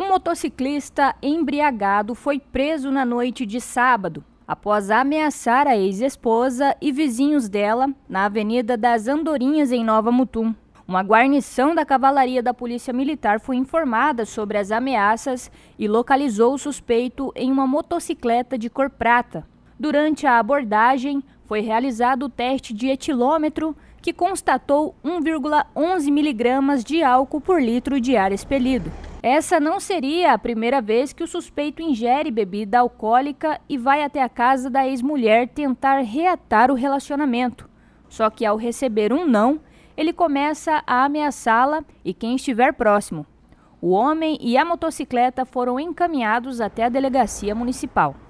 Um motociclista embriagado foi preso na noite de sábado após ameaçar a ex-esposa e vizinhos dela na Avenida das Andorinhas, em Nova Mutum. Uma guarnição da cavalaria da Polícia Militar foi informada sobre as ameaças e localizou o suspeito em uma motocicleta de cor prata. Durante a abordagem, foi realizado o teste de etilômetro que constatou 1,11 miligramas de álcool por litro de ar expelido. Essa não seria a primeira vez que o suspeito ingere bebida alcoólica e vai até a casa da ex-mulher tentar reatar o relacionamento. Só que ao receber um não, ele começa a ameaçá-la e quem estiver próximo. O homem e a motocicleta foram encaminhados até a delegacia municipal.